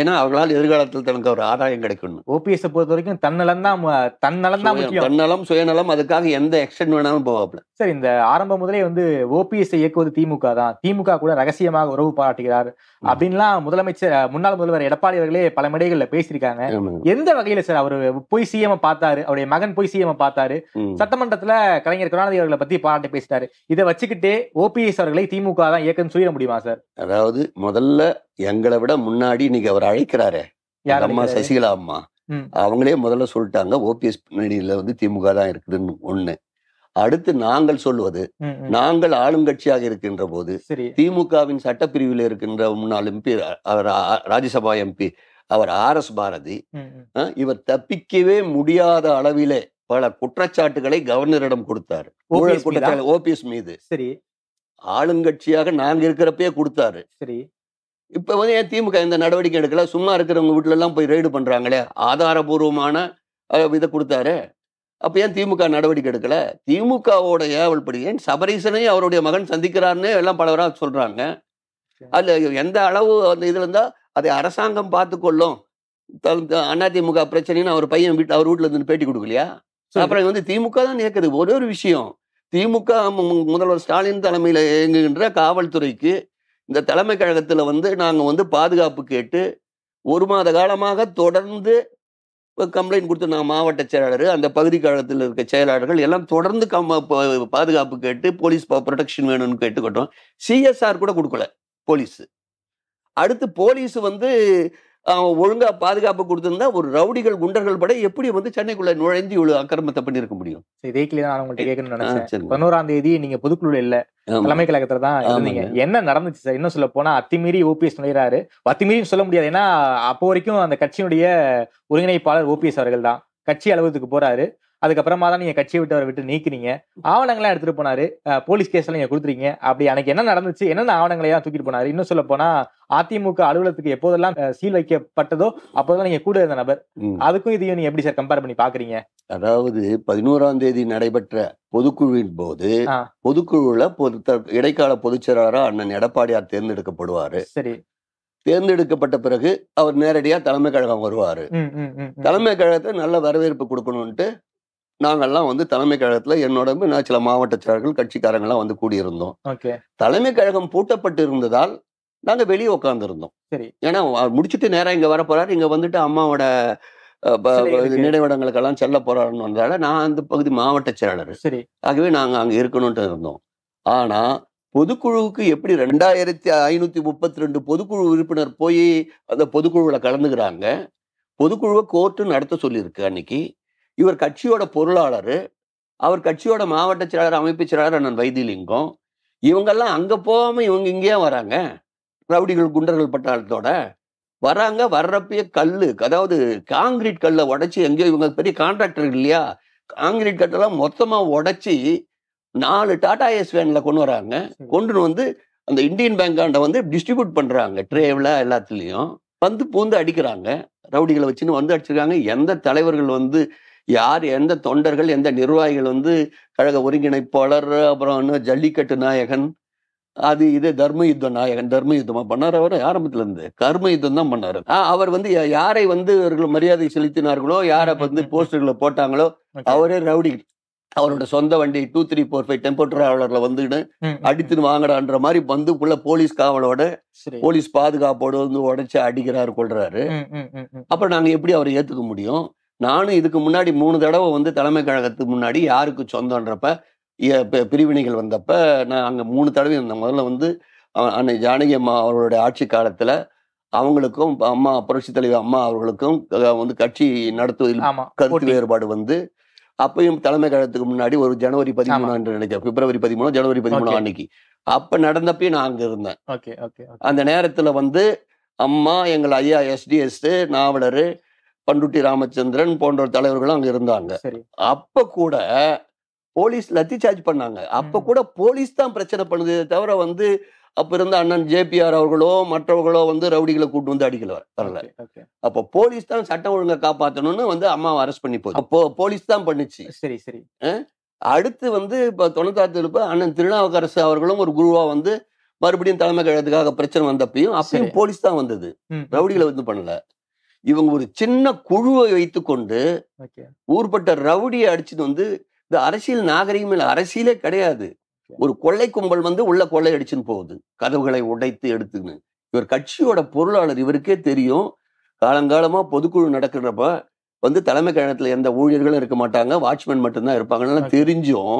ஏன்னா அவர்களால் எதிர்காலத்தில் தனக்கு ஒரு ஆதாயம் கிடைக்கணும் ஓபிஎஸ் பொறுத்த வரைக்கும் தன்னலம் தான் தன்னலம் தான் தன்னலம் சுயநலம் அதுக்காக எந்த எக்ஸ்டென்ட் வேணாலும் போவாப்ல சார் இந்த ஆரம்ப முதலே வந்து ஓபிஎஸ் இயக்குவது திமுக தான் திமுக கூட ரகசியமாக உறவு பாராட்டுகிறார் அப்படின்லாம் முதலமைச்சர் முன்னாள் முதல்வர் எடப்பாடி அவர்களே பல மடைகள்ல பேசியிருக்காங்க எந்த வகையில சார் அவர் போய் சிஎம் பார்த்தாரு அவருடைய மகன் போய் சிஎம் பார்த்தாரு சட்டமன்றத்துல கலைஞர் கருணாநிதி அவர்களை பத்தி பாராட்டி பேசிட்டாரு இதை வச்சுக்கிட்டே ஓபிஎஸ் அவர்களை திமுக தான் இயக்கம் சொல்ல முடியுமா சார் அதாவது முதல்ல எங்களை விட முன்னாடி இன்னைக்கு அவர் அழைக்கிறாரு அம்மா சசிகலா அம்மா அவங்களே முதல்ல சொல்லிட்டாங்க ஓபிஎஸ் பின்னணியில வந்து திமுக தான் இருக்குதுன்னு ஒண்ணு அடுத்து நாங்கள் சொல்லுவது நாங்கள் ஆளுங்கட்சியாக இருக்கின்ற போது திமுகவின் சட்டப்பிரிவில் இருக்கின்ற முன்னாள் எம்பி ராஜ்யசபா எம்பி அவர் ஆர் எஸ் பாரதி இவர் தப்பிக்கவே முடியாத அளவிலே பல குற்றச்சாட்டுகளை கவர்னரிடம் கொடுத்தாரு ஊழல் குற்றச்சாட்டு ஓபிஎஸ் மீது சரி ஆளுங்கட்சியாக நாங்க இருக்கிறப்பே கொடுத்தாரு சரி இப்போ வந்து ஏன் திமுக இந்த நடவடிக்கை எடுக்கல சும்மா இருக்கிறவங்க வீட்டிலலாம் போய் ரெய்டு பண்ணுறாங்களே ஆதாரபூர்வமான இதை கொடுத்தாரு அப்போ ஏன் திமுக நடவடிக்கை எடுக்கல திமுகவோட படி ஏன் சபரீசனையும் அவருடைய மகன் சந்திக்கிறாருன்னு எல்லாம் பலவராக சொல்கிறாங்க அதில் எந்த அளவு அந்த இதில் இருந்தால் அதை அரசாங்கம் பார்த்துக்கொள்ளும் அதிமுக பிரச்சனைன்னு அவர் பையன் வீட்டு அவர் வீட்டில் இருந்து பேட்டி கொடுக்கலையா அப்புறம் வந்து திமுக தான் இயக்குது ஒரே ஒரு விஷயம் திமுக முதல்வர் ஸ்டாலின் தலைமையில் இயங்குகின்ற காவல்துறைக்கு இந்த தலைமை கழகத்தில் வந்து நாங்கள் வந்து பாதுகாப்பு கேட்டு ஒரு மாத காலமாக தொடர்ந்து கம்ப்ளைண்ட் கொடுத்து நான் மாவட்ட செயலாளர் அந்த பகுதி கழகத்தில் இருக்க செயலாளர்கள் எல்லாம் தொடர்ந்து கம் பாதுகாப்பு கேட்டு போலீஸ் ப்ரொடெக்ஷன் வேணும்னு கேட்டுக்கிட்டோம் சிஎஸ்ஆர் கூட கொடுக்கல போலீஸ் அடுத்து போலீஸ் வந்து ஒழுங்காக பாதுகாப்பு கொடுத்துருந்தா ஒரு ரவுடிகள் குண்டர்கள் பட எப்படி வந்து சென்னைக்குள்ள நுழைஞ்சு இவ்வளோ அக்கிரமத்தை பண்ணிருக்க முடியும் இதே கிளியாக நான் உங்கள்கிட்ட கேட்கணும்னு நினைச்சேன் பதினோராம் தேதி நீங்க இல்லை தலைமை கழகத்துல தான் இருந்தீங்க என்ன நடந்துச்சு சார் இன்னும் சொல்ல போனா அத்திமீறி ஓபிஎஸ் நுழைறாரு அத்திமீறி சொல்ல முடியாது ஏன்னா அப்போ வரைக்கும் அந்த கட்சியினுடைய ஒருங்கிணைப்பாளர் ஓபிஎஸ் அவர்கள் தான் கட்சி அலுவலகத்துக்கு போறாரு அதுக்கப்புறமா தான் நீங்க கட்சியை விட்டு அவரை விட்டு நீக்கிறீங்க ஆவணங்களாம் எடுத்துட்டு போனாரு போலீஸ் கேஸ் எல்லாம் கொடுத்துருங்க அப்படி அன்னைக்கு என்ன நடந்துச்சு என்னென்ன ஆவணங்களையா தூக்கிட்டு போனாரு இன்னும் சொல்ல போனா அதிமுக அலுவலகத்துக்கு எப்போதெல்லாம் சீல் வைக்கப்பட்டதோ அப்போதான் நீங்க கூட இருந்த நபர் அதுக்கும் இதையும் நீங்க எப்படி சார் கம்பேர் பண்ணி பாக்குறீங்க அதாவது பதினோராம் தேதி நடைபெற்ற பொதுக்குழுவின் போது பொதுக்குழுல பொது இடைக்கால பொதுச் அண்ணன் எடப்பாடியார் தேர்ந்தெடுக்கப்படுவாரு சரி தேர்ந்தெடுக்கப்பட்ட பிறகு அவர் நேரடியா தலைமை கழகம் வருவாரு தலைமை கழகத்தை நல்ல வரவேற்பு கொடுக்கணும்ட்டு நாங்கள்லாம் வந்து தலைமை கழகத்தில் என்னோட சில மாவட்ட செயலர்கள் கட்சிக்காரங்களாம் வந்து கூடியிருந்தோம் தலைமை கழகம் பூட்டப்பட்டு இருந்ததால் நாங்கள் வெளியே உட்காந்துருந்தோம் ஏன்னா முடிச்சுட்டு நேராக இங்கே வர போறாரு இங்கே வந்துட்டு அம்மாவோட நினைவிடங்களுக்கெல்லாம் செல்ல போறாருன்றதால நான் அந்த பகுதி மாவட்ட செயலாளர் ஆகவே நாங்கள் அங்கே இருக்கணும்ட்டு இருந்தோம் ஆனால் பொதுக்குழுவுக்கு எப்படி ரெண்டாயிரத்தி ஐநூத்தி முப்பத்தி ரெண்டு பொதுக்குழு உறுப்பினர் போய் அந்த பொதுக்குழுவில் கலந்துக்கிறாங்க பொதுக்குழுவை கோர்ட்டு நடத்த சொல்லியிருக்கு அன்னைக்கு இவர் கட்சியோட பொருளாளர் அவர் கட்சியோட மாவட்ட செயலாளர் அமைப்பு செயலாளர் அண்ணன் வைத்தியலிங்கம் இவங்கெல்லாம் அங்கே போகாமல் இவங்க இங்கேயே வராங்க ரவுடிகள் குண்டர்கள் பட்டாளத்தோட வராங்க வர்றப்பயே கல் அதாவது காங்கிரீட் கல்லை உடச்சி எங்கேயோ இவங்க பெரிய கான்ட்ராக்டர் இல்லையா காங்கிரீட் கட்டெல்லாம் மொத்தமாக உடச்சி நாலு டாடா எஸ் வேனில் கொண்டு வராங்க கொண்டு வந்து அந்த இந்தியன் பேங்காண்டை வந்து டிஸ்ட்ரிபியூட் பண்ணுறாங்க ட்ரேவில் எல்லாத்துலேயும் வந்து பூந்து அடிக்கிறாங்க ரவுடிகளை வச்சுன்னு வந்து அடிச்சிருக்காங்க எந்த தலைவர்கள் வந்து யார் எந்த தொண்டர்கள் எந்த நிர்வாகிகள் வந்து கழக ஒருங்கிணைப்பாளர் அப்புறம் ஜல்லிக்கட்டு நாயகன் அது இது தர்ம யுத்த நாயகன் தர்ம யுத்தமாக பண்ணார் அவர் ஆரம்பத்துல இருந்து கர்ம யுத்தம் தான் பண்ணார் அவர் வந்து யாரை வந்து இவர்கள் மரியாதை செலுத்தினார்களோ யாரை வந்து போஸ்டர்களை போட்டாங்களோ அவரே ரவுடி அவரோட சொந்த வண்டி two three four five tempo டிராவலர்ல வந்துன்னு அடித்துன்னு வாங்கடான்ற மாதிரி பந்துக்குள்ள போலீஸ் காவலோட போலீஸ் பாதுகாப்போடு வந்து உடைச்சு அடிக்கிறாரு கொள்றாரு அப்புறம் நாங்க எப்படி அவரை ஏத்துக்க முடியும் நானும் இதுக்கு முன்னாடி மூணு தடவை வந்து தலைமை கழகத்துக்கு முன்னாடி யாருக்கு சொந்தன்றப்ப பிரிவினைகள் வந்தப்ப நான் அங்கே மூணு தடவை இருந்தேன் முதல்ல வந்து அன்னை ஜானகி அம்மா அவர்களுடைய ஆட்சி காலத்தில் அவங்களுக்கும் அம்மா புரட்சி தலைவர் அம்மா அவர்களுக்கும் வந்து கட்சி நடத்துவதில் கருத்து வேறுபாடு வந்து அப்பயும் தலைமை கழகத்துக்கு முன்னாடி ஒரு ஜனவரி பதிமூணு என்று நினைக்கிறேன் பிப்ரவரி பதிமூணு ஜனவரி பதிமூணு அன்னைக்கு அப்ப நடந்தப்பயும் நான் அங்க இருந்தேன் அந்த நேரத்துல வந்து அம்மா எங்கள் ஐயா எஸ்டிஎஸ் நாவலரு பண்டுட்டி ராமச்சந்திரன் போன்ற தலைவர்களும் அங்க இருந்தாங்க அப்ப கூட போலீஸ் லத்தி சார்ஜ் பண்ணாங்க அப்ப கூட போலீஸ் தான் பிரச்சனை பண்ணுது தவிர வந்து அப்ப இருந்த அண்ணன் ஜேபிஆர் அவர்களோ மற்றவர்களோ வந்து ரவுடிகளை கூட்டு வந்து அடிக்கல வரல அப்ப போலீஸ் தான் சட்டம் ஒழுங்கை காப்பாற்றணும்னு வந்து அம்மாவை அரெஸ்ட் பண்ணி போகுது அப்போ போலீஸ் தான் பண்ணுச்சு சரி சரி அடுத்து வந்து இப்போ தொண்ணூத்தாறு இருப்ப அண்ணன் திருநாவுக்கரசு அவர்களும் ஒரு குருவா வந்து மறுபடியும் தலைமை கழகத்துக்காக பிரச்சனை வந்தப்பையும் அப்பயும் போலீஸ் தான் வந்தது ரவுடிகளை வந்து பண்ணல இவங்க ஒரு சின்ன குழுவை வைத்துக்கொண்டு ஊர்பட்ட ரவுடியை அடிச்சுட்டு வந்து இந்த அரசியல் நாகரிகம் இல்லை அரசியலே கிடையாது ஒரு கொள்ளை கும்பல் வந்து உள்ள கொள்ளை அடிச்சுன்னு போகுது கதவுகளை உடைத்து எடுத்துன்னு இவர் கட்சியோட பொருளாளர் இவருக்கே தெரியும் காலங்காலமாக பொதுக்குழு நடக்கிறப்ப வந்து தலைமை கழகத்தில் எந்த ஊழியர்களும் இருக்க மாட்டாங்க வாட்ச்மேன் மட்டும்தான் இருப்பாங்கன்னு தெரிஞ்சும்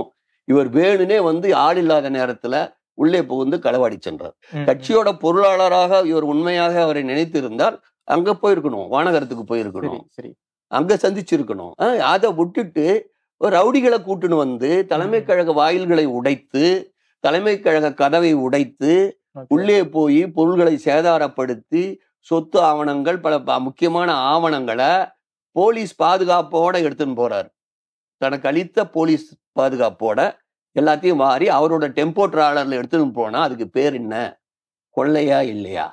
இவர் வேணுனே வந்து ஆள் இல்லாத நேரத்தில் உள்ளே புகுந்து களவாடி சென்றார் கட்சியோட பொருளாளராக இவர் உண்மையாக அவரை நினைத்திருந்தால் அங்க போயிருக்கணும் வானகரத்துக்கு போயிருக்கணும் சரி அங்க சந்திச்சிருக்கணும் அதை விட்டுட்டு ஒரு ரவுடிகளை கூட்டுன்னு வந்து தலைமை கழக வாயில்களை உடைத்து தலைமை கழக கதவை உடைத்து உள்ளே போய் பொருள்களை சேதாரப்படுத்தி சொத்து ஆவணங்கள் பல முக்கியமான ஆவணங்களை போலீஸ் பாதுகாப்போட எடுத்துன்னு போறாரு தனக்கு அளித்த போலீஸ் பாதுகாப்போட எல்லாத்தையும் வாரி அவரோட டெம்போ டிராலரில் எடுத்துன்னு போனால் அதுக்கு பேர் என்ன கொள்ளையா இல்லையா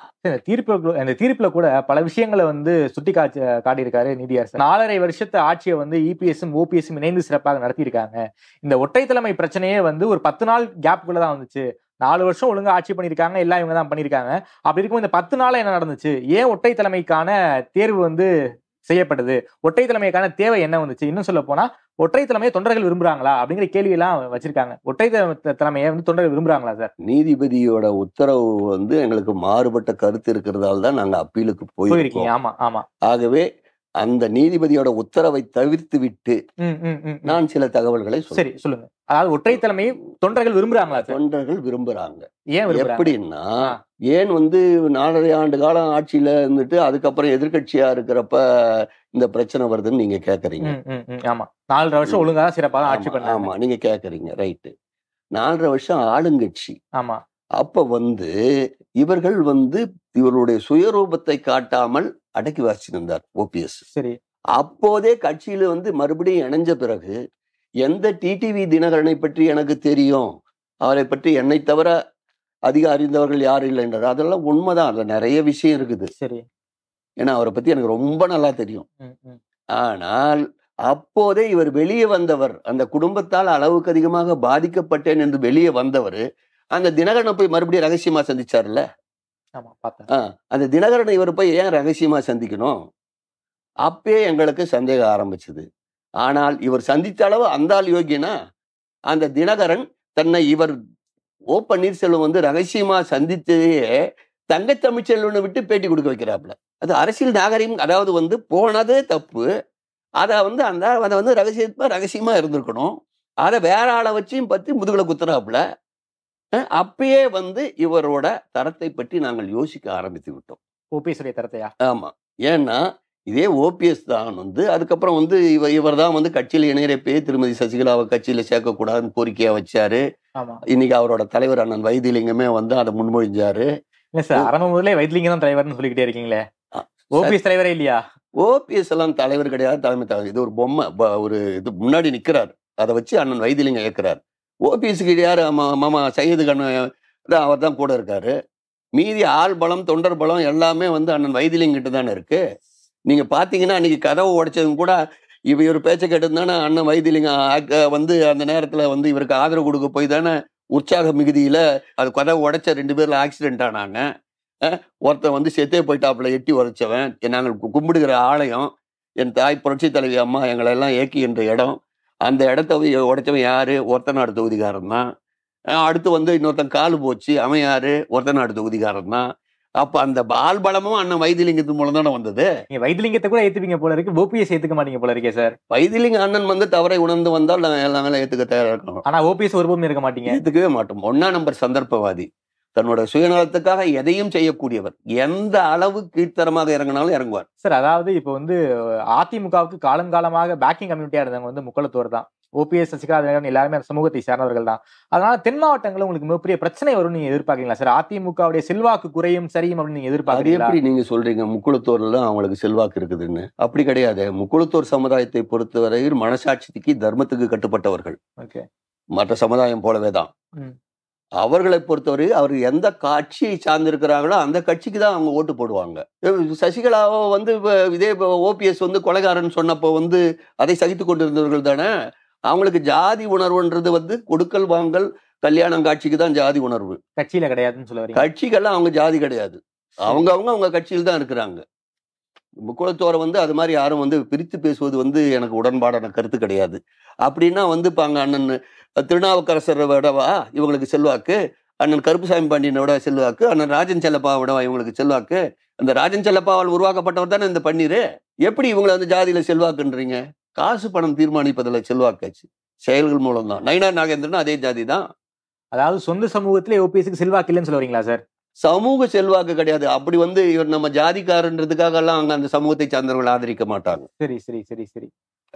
தீர்ப்பு அந்த தீர்ப்புல கூட பல விஷயங்களை வந்து சுட்டி காட்சி காட்டியிருக்காரு நிதி அரசு நாலரை வருஷத்து ஆட்சியை வந்து இபிஎஸ் e ஓபிஎஸும் இணைந்து சிறப்பாக நடத்தியிருக்காங்க இந்த ஒற்றை தலைமை பிரச்சனையே வந்து ஒரு பத்து நாள் கேப்புக்குள்ள தான் வந்துச்சு நாலு வருஷம் ஒழுங்கா ஆட்சி பண்ணியிருக்காங்க எல்லாம் இவங்க தான் பண்ணியிருக்காங்க அப்படி இருக்கும் இந்த பத்து நாள் என்ன நடந்துச்சு ஏன் ஒற்றை தலைமைக்கான தேர்வு வந்து செய்யப்பட்டது ஒற்றை தலைமைக்கான தேவை என்ன வந்துச்சு இன்னும் சொல்ல போனா ஒற்றை தலைமையை தொண்டர்கள் விரும்புறாங்களா அப்படிங்கிற கேள்வி எல்லாம் வச்சிருக்காங்க ஒற்றை தலைமையை வந்து தொண்டர்கள் விரும்புறாங்களா சார் நீதிபதியோட உத்தரவு வந்து எங்களுக்கு மாறுபட்ட கருத்து இருக்கிறதால தான் நாங்க அப்பீலுக்கு போயிருக்கோம் ஆமா ஆமா ஆகவே அந்த நீதிபதியோட உத்தரவை தவிர்த்து விட்டு நான் சில தகவல்களை சரி சொல்லுங்க அதாவது ஒற்றை தலைமையை தொண்டர்கள் விரும்புறாங்களா தொண்டர்கள் விரும்புறாங்க ஏன் எப்படின்னா ஏன் வந்து நாலரை ஆண்டு காலம் ஆட்சியில இருந்துட்டு அதுக்கப்புறம் எதிர்கட்சியா இருக்கிறப்ப இந்த பிரச்சனை வருதுன்னு நீங்க கேக்குறீங்க ஆமா நாலரை வருஷம் ஒழுங்கா சிறப்பாக ஆட்சி பண்ண ஆமா நீங்க கேக்குறீங்க ரைட்டு நாலரை வருஷம் ஆளுங்கட்சி ஆமா அப்ப வந்து இவர்கள் வந்து இவருடைய சுயரூபத்தை காட்டாமல் அடக்கி வாசிச்சிருந்தார் ஓபிஎஸ் சரி அப்போதே கட்சியில வந்து மறுபடியும் இணைஞ்ச பிறகு எந்த டிடிவி தினகரனை பற்றி எனக்கு தெரியும் அவரை பற்றி என்னை தவிர அதிக அறிந்தவர்கள் யாரும் இல்லை என்றார் அதெல்லாம் உண்மைதான் அதுல நிறைய விஷயம் இருக்குது சரி ஏன்னா அவரை பத்தி எனக்கு ரொம்ப நல்லா தெரியும் ஆனால் அப்போதே இவர் வெளியே வந்தவர் அந்த குடும்பத்தால் அளவுக்கு அதிகமாக பாதிக்கப்பட்டேன் என்று வெளியே வந்தவர் அந்த தினகரனை போய் மறுபடியும் ரகசியமா சந்திச்சார்ல அந்த தினகரனை இவர் போய் ஏன் ரகசியமா சந்திக்கணும் அப்பே எங்களுக்கு சந்தேகம் ஆரம்பிச்சது ஆனால் இவர் சந்தித்த அளவு அந்தால் யோகினா அந்த தினகரன் தன்னை இவர் ஓ பன்னீர்செல்வம் வந்து ரகசியமாக சந்தித்ததையே தங்க தமிழ்ச்செல்வனை விட்டு பேட்டி கொடுக்க வைக்கிறாப்புல அது அரசியல் நாகரிகம் அதாவது வந்து போனதே தப்பு அதை வந்து அந்த அதை வந்து ரகசியத்தை ரகசியமாக இருந்திருக்கணும் அதை வேற ஆளை வச்சியும் பற்றி முதுகில் குத்துறாப்புல அப்பயே வந்து இவரோட தரத்தை பற்றி நாங்கள் யோசிக்க ஆரம்பித்து விட்டோம் ஓபிஎஸ் தரத்தையா ஆமாம் ஏன்னா இதே ஓபிஎஸ் தான் வந்து அதுக்கப்புறம் வந்து இவ இவர் தான் வந்து கட்சியில் இணையப்பே திருமதி சசிகலாவை கட்சியில் சேர்க்கக்கூடாதுன்னு கோரிக்கையாக வச்சாரு இன்னைக்கு அவரோட தலைவர் அண்ணன் வைத்தியலிங்கமே வந்து அதை முன்மொழிஞ்சாரு சார் ஆரம்ப முதலே வைத்தியலிங்கம் தான் தலைவர்னு சொல்லிக்கிட்டே இருக்கீங்களே ஓபிஎஸ் தலைவரே இல்லையா ஓபிஎஸ் எல்லாம் தலைவர் கிடையாது தலைமை தலைவர் இது ஒரு பொம்மை ஒரு இது முன்னாடி நிற்கிறார் அதை வச்சு அண்ணன் இருக்கிறாரு ஏற்கிறார் ஓபிஎஸ்க்கு யார் மாமா சையது கண்ணு அவர் தான் கூட இருக்காரு மீதி ஆள் பலம் தொண்டர் பலம் எல்லாமே வந்து அண்ணன் வைத்தியலிங்கிட்ட தானே இருக்குது நீங்க பாத்தீங்கன்னா அன்னைக்கு கதவை உடைச்சதும் கூட இவ ஒரு பேச்சை கேட்டிருந்தானே அண்ணன் வைத்தியலிங்கம் வந்து அந்த நேரத்துல வந்து இவருக்கு ஆதரவு கொடுக்க போய் தானே உற்சாக மிகுதியில அது கதவை உடைச்ச ரெண்டு பேர்ல ஆக்சிடென்ட் ஆனாங்க ஒருத்தன் வந்து செத்தே போயிட்டாப்புல எட்டி உரைச்சவன் நாங்கள் கும்பிடுகிற ஆலயம் என் தாய் புரட்சி தலைவி அம்மா எங்களை எல்லாம் என்ற இடம் அந்த இடத்த உடைச்சவன் யாரு ஒருத்தநாடு தொகுதிக்காரன் தான் அடுத்து வந்து இன்னொருத்தன் காலு போச்சு அவன் யாரு ஒருத்தநாடு தொகுதிக்காரன் தான் அப்ப அந்த பால் பலமும் அண்ணன் வைத்தியலிங்கத்து மூலம் தானே வந்தது நீங்க வைத்தியலிங்கத்தை கூட ஏத்துப்பீங்க போல இருக்கு ஓபிஎஸ் ஏத்துக்க மாட்டீங்க போல இருக்கே சார் வைத்தியலிங்க அண்ணன் வந்து தவறை உணர்ந்து வந்தால் எல்லாம் மேல ஏத்துக்க தயாரா இருக்கணும் ஆனா ஓபிஎஸ் ஒருபோதும் இருக்க மாட்டீங்க ஏத்துக்கவே மாட்டோம் ஒன்னா நம்பர் சந்தர்ப்பவாதி தன்னோட சுயநலத்துக்காக எதையும் செய்யக்கூடியவர் எந்த அளவு கீழ்த்தரமாக இறங்கினாலும் இறங்குவார் சார் அதாவது இப்போ வந்து அதிமுகவுக்கு காலங்காலமாக பேக்கிங் கம்யூனிட்டியா இருந்தவங்க வந்து முக்களத்தோர் தான் ஓபிஎஸ் சசிகலா தினகரன் எல்லாருமே அந்த சமூகத்தை சார்ந்தவர்கள் தான் அதனால தென் மாவட்டங்களில் உங்களுக்கு மிகப்பெரிய பிரச்சனை வரும் நீங்க எதிர்பார்க்கீங்களா சார் அதிமுகவுடைய செல்வாக்கு குறையும் சரியும் அப்படின்னு நீங்க எதிர்பார்க்கறீங்க நீங்க சொல்றீங்க முக்குளத்தூர்ல அவங்களுக்கு செல்வாக்கு இருக்குதுன்னு அப்படி கிடையாது முக்குளத்தூர் சமுதாயத்தை பொறுத்தவரையில் மனசாட்சிக்கு தர்மத்துக்கு கட்டுப்பட்டவர்கள் மற்ற சமுதாயம் போலவே தான் அவர்களை பொறுத்தவரை அவர் எந்த கட்சியை சார்ந்திருக்கிறாங்களோ அந்த கட்சிக்கு தான் அவங்க ஓட்டு போடுவாங்க சசிகலாவை வந்து இதே ஓபிஎஸ் வந்து கொலைகாரன் சொன்னப்போ வந்து அதை சகித்து கொண்டிருந்தவர்கள் தானே அவங்களுக்கு ஜாதி உணர்வுன்றது வந்து கொடுக்கல் வாங்கல் கல்யாணம் காட்சிக்கு தான் ஜாதி உணர்வு கட்சியில கிடையாதுன்னு சொல்லுவாங்க கட்சிகள்லாம் அவங்க ஜாதி கிடையாது அவங்க அவங்க அவங்க கட்சியில் தான் இருக்கிறாங்க குலத்தோரை வந்து அது மாதிரி யாரும் வந்து பிரித்து பேசுவது வந்து எனக்கு உடன்பாடான கருத்து கிடையாது அப்படின்னா வந்து இப்போ அங்கே அண்ணன் திருநாவுக்கரசரை விடவா இவங்களுக்கு செல்வாக்கு அண்ணன் கருப்புசாமி பாண்டியனோட செல்வாக்கு அண்ணன் ராஜன் செல்லப்பா விடவா இவங்களுக்கு செல்வாக்கு அந்த ராஜன் செல்லப்பாவால் உருவாக்கப்பட்டவர் தானே இந்த பன்னீர் எப்படி இவங்களை வந்து ஜாதியில் செல்வாக்குன்றீங்க காசு பணம் தீர்மானிப்பதில் செல்வாக்காச்சு செயல்கள் மூலம் தான் நயினா நாகேந்திரன் அதே ஜாதி தான் அதாவது சொந்த சமூகத்துல ஓபிஎஸ்க்கு செல்வாக்கு இல்லைன்னு சொல்லுவீங்களா சார் சமூக செல்வாக்கு கிடையாது அப்படி வந்து இவர் நம்ம ஜாதிக்காரன்றதுக்காக எல்லாம் அவங்க அந்த சமூகத்தை சார்ந்தவர்கள் ஆதரிக்க மாட்டாங்க சரி சரி சரி சரி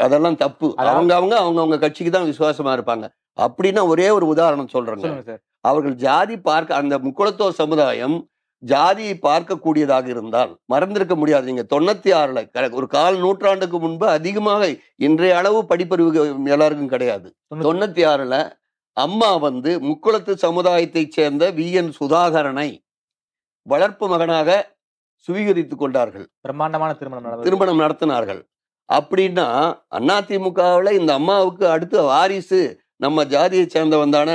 அதெல்லாம் தப்பு அவங்க அவங்க அவங்க அவங்க கட்சிக்கு தான் விசுவாசமா இருப்பாங்க அப்படின்னா ஒரே ஒரு உதாரணம் சொல்றாங்க அவர்கள் ஜாதி பார்க்க அந்த முக்குளத்தோர் சமுதாயம் ஜாதியை பார்க்கக்கூடியதாக இருந்தால் மறந்திருக்க முடியாது நீங்க தொண்ணூத்தி ஆறுல ஒரு கால் நூற்றாண்டுக்கு முன்பு அதிகமாக இன்றைய அளவு படிப்பறிவு எல்லாருக்கும் கிடையாது தொண்ணூத்தி ஆறுல அம்மா வந்து முக்குளத்து சமுதாயத்தைச் சேர்ந்த வி என் சுதாகரனை வளர்ப்பு மகனாக சுவீகரித்து கொண்டார்கள் பிரம்மாண்டமான திருமணம் திருமணம் நடத்தினார்கள் அப்படின்னா அதிமுகவில் இந்த அம்மாவுக்கு அடுத்து வாரிசு நம்ம ஜாதியை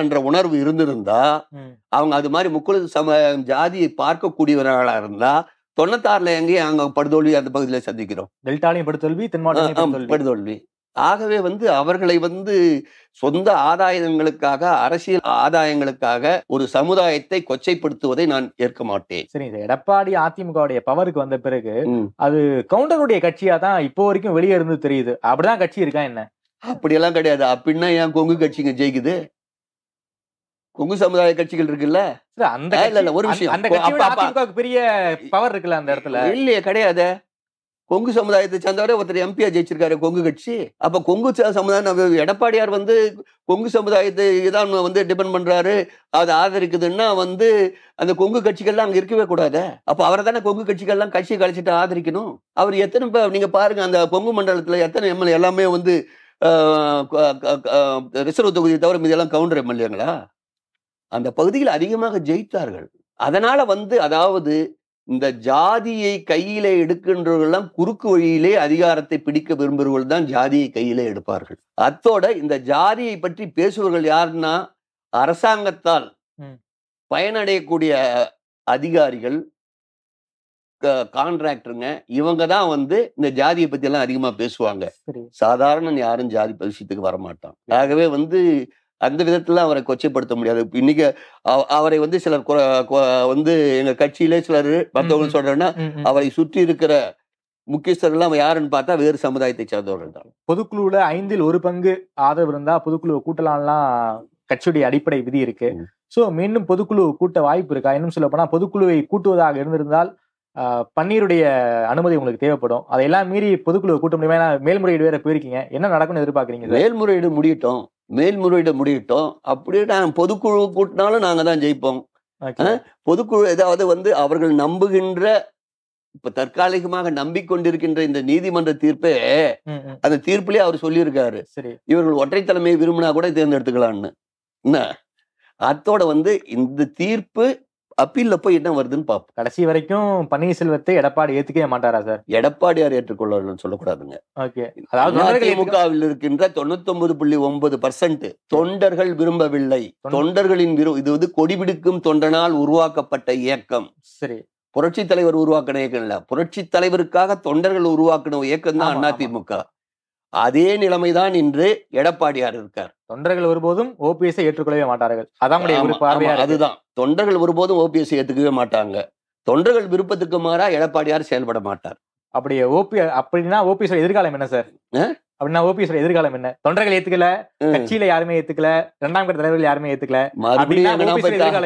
என்ற உணர்வு இருந்திருந்தா அவங்க அது மாதிரி முக்குழு சம ஜாதியை பார்க்கக்கூடியவர்களா இருந்தா தொண்ணூத்தாறுல எங்கேயும் அங்க படுதோல்வி அந்த பகுதியில சந்திக்கிறோம் டெல்டாலையும் படுதோல்வி படுதோல்வி ஆகவே வந்து அவர்களை வந்து சொந்த ஆதாயங்களுக்காக அரசியல் ஆதாயங்களுக்காக ஒரு சமுதாயத்தை கொச்சைப்படுத்துவதை நான் ஏற்க மாட்டேன் சரி எடப்பாடி அதிமுகவுடைய பவருக்கு வந்த பிறகு அது கவுண்டருடைய கட்சியா தான் இப்போ வரைக்கும் வெளியே இருந்து தெரியுது அப்படிதான் கட்சி இருக்கா என்ன அப்படியெல்லாம் கிடையாது அப்படின்னா ஏன் கொங்கு கட்சிங்க ஜெயிக்குது கொங்கு சமுதாய கட்சிகள் இருக்குல்ல அந்த இல்ல இல்ல ஒரு விஷயம் பெரிய பவர் இருக்குல்ல அந்த இடத்துல இல்லையே கிடையாது கொங்கு சமுதாயத்தை சேர்ந்தவரை ஒருத்தர் எம்பியா ஜெயிச்சிருக்காரு கொங்கு கட்சி அப்ப கொங்கு சமுதாயம் எடப்பாடியார் வந்து கொங்கு சமுதாயத்தை தான் வந்து டிபெண்ட் பண்றாரு அதை ஆதரிக்குதுன்னா வந்து அந்த கொங்கு கட்சிகள்லாம் அங்க இருக்கவே கூடாது அப்ப அவரை தானே கொங்கு கட்சிகள்லாம் கட்சி கழிச்சுட்டு ஆதரிக்கணும் அவர் எத்தனை பேர் நீங்க பாருங்க அந்த கொங்கு மண்டலத்துல எத்தனை எம்எல்ஏ எல்லாமே வந்து ரிசர்வ் தொகுதியை தவிர இதெல்லாம் கவுண்டர் எம்எல்ஏங்களா அந்த பகுதியில் அதிகமாக ஜெயித்தார்கள் அதனால வந்து அதாவது இந்த ஜாதியை கையில எடுக்கின்றவர்கள்லாம் குறுக்கு வழியிலே அதிகாரத்தை பிடிக்க விரும்புகிறவர்கள் தான் ஜாதியை கையிலே எடுப்பார்கள் அத்தோட இந்த ஜாதியை பற்றி பேசுபவர்கள் யாருன்னா அரசாங்கத்தால் பயனடையக்கூடிய அதிகாரிகள் கான்ட்ராக்டருங்க இவங்க தான் வந்து இந்த ஜாதியை பத்தி எல்லாம் அதிகமா பேசுவாங்க சாதாரண யாரும் ஜாதி விஷயத்துக்கு வரமாட்டான் ஆகவே வந்து அந்த விதத்துல அவரை கொச்சைப்படுத்த முடியாது இன்னைக்கு அவரை வந்து சிலர் வந்து எங்க கட்சியிலே சிலர் மற்றவங்க சொல்றேன்னா அவரை சுற்றி இருக்கிற முக்கியஸ்தர்கள்லாம் யாருன்னு பார்த்தா வேறு சமுதாயத்தை சேர்ந்தவர்கள் தான் பொதுக்குழுவில் ஐந்தில் ஒரு பங்கு ஆதரவு இருந்தா பொதுக்குழு கூட்டலாம்லாம் கட்சியுடைய அடிப்படை விதி இருக்கு ஸோ மீண்டும் பொதுக்குழு கூட்ட வாய்ப்பு இருக்கா இன்னும் சொல்ல போனா பொதுக்குழுவை கூட்டுவதாக இருந்திருந்தால் பன்னீருடைய அனுமதி உங்களுக்கு தேவைப்படும் அதையெல்லாம் மீறி பொதுக்குழு கூட்ட மேல்முறையீடு வேற போயிருக்கீங்க என்ன நடக்கும்னு எதிர்பார்க்குறீங்க மேல்முறையீடு முடியட்டும் மேல்முறையீடு முடியட்டும் அப்படியே பொதுக்குழு கூட்டினாலும் நாங்கள் தான் ஜெயிப்போம் பொதுக்குழு ஏதாவது வந்து அவர்கள் நம்புகின்ற இப்ப தற்காலிகமாக நம்பிக்கொண்டிருக்கின்ற இந்த நீதிமன்ற தீர்ப்பே அந்த தீர்ப்புலயே அவர் சொல்லியிருக்காரு இவர்கள் ஒற்றை தலைமையை விரும்பினா கூட தேர்ந்தெடுத்துக்கலாம்னு என்ன அத்தோட வந்து இந்த தீர்ப்பு அப்பீல்ல போய் என்ன வருதுன்னு பாப்போம் கடைசி வரைக்கும் பன்னீர்செல்வத்தை எடப்பாடி ஏத்துக்கவே மாட்டாரா சார் எடப்பாடியார் ஏற்றுக்கொள்ளணும்னு சொல்லக்கூடாதுங்க ஓகே இருக்கின்ற தொண்ணூத்தி புள்ளி ஒன்பது பர்சன்ட் தொண்டர்கள் விரும்பவில்லை தொண்டர்களின் விரு இது வந்து கொடிபிடிக்கும் தொண்டனால் உருவாக்கப்பட்ட இயக்கம் சரி புரட்சி தலைவர் உருவாக்கின இயக்கம் இல்ல புரட்சி தலைவருக்காக தொண்டர்கள் உருவாக்கின இயக்கம் தான் அதிமுக அதே நிலைமைதான் இன்று எடப்பாடியார் இருக்கார் தொண்டர்கள் ஒருபோதும் ஓபிஎஸ்ஐ ஏற்றுக்கொள்ளவே மாட்டார்கள் அதான் அதுதான் தொண்டர்கள் ஒருபோதும் ஓபிஎஸ்ஐ ஏற்றுக்கவே மாட்டாங்க தொண்டர்கள் விருப்பத்துக்கு மாறா எடப்பாடியார் செயல்பட மாட்டார் அப்படி ஓபி அப்படின்னா ஓபிஎஸ் எதிர்காலம் என்ன சார் அப்படின்னா ஓபிஎஸ் எதிர்காலம் என்ன தொண்டர்கள் ஏத்துக்கல கட்சியில யாருமே ஏத்துக்கல இரண்டாம் கட்ட தலைவர்கள் யாருமே ஏத்துக்கல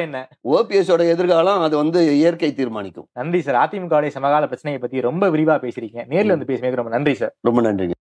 என்ன ஓபிஎஸ் எதிர்காலம் அது வந்து இயற்கை தீர்மானிக்கும் நன்றி சார் அதிமுக சமகால பிரச்சனையை பத்தி ரொம்ப விரிவா பேசிருக்கீங்க நேர்ல வந்து பேசுமே ரொம்ப நன்றி சார் ரொம்ப நன்றி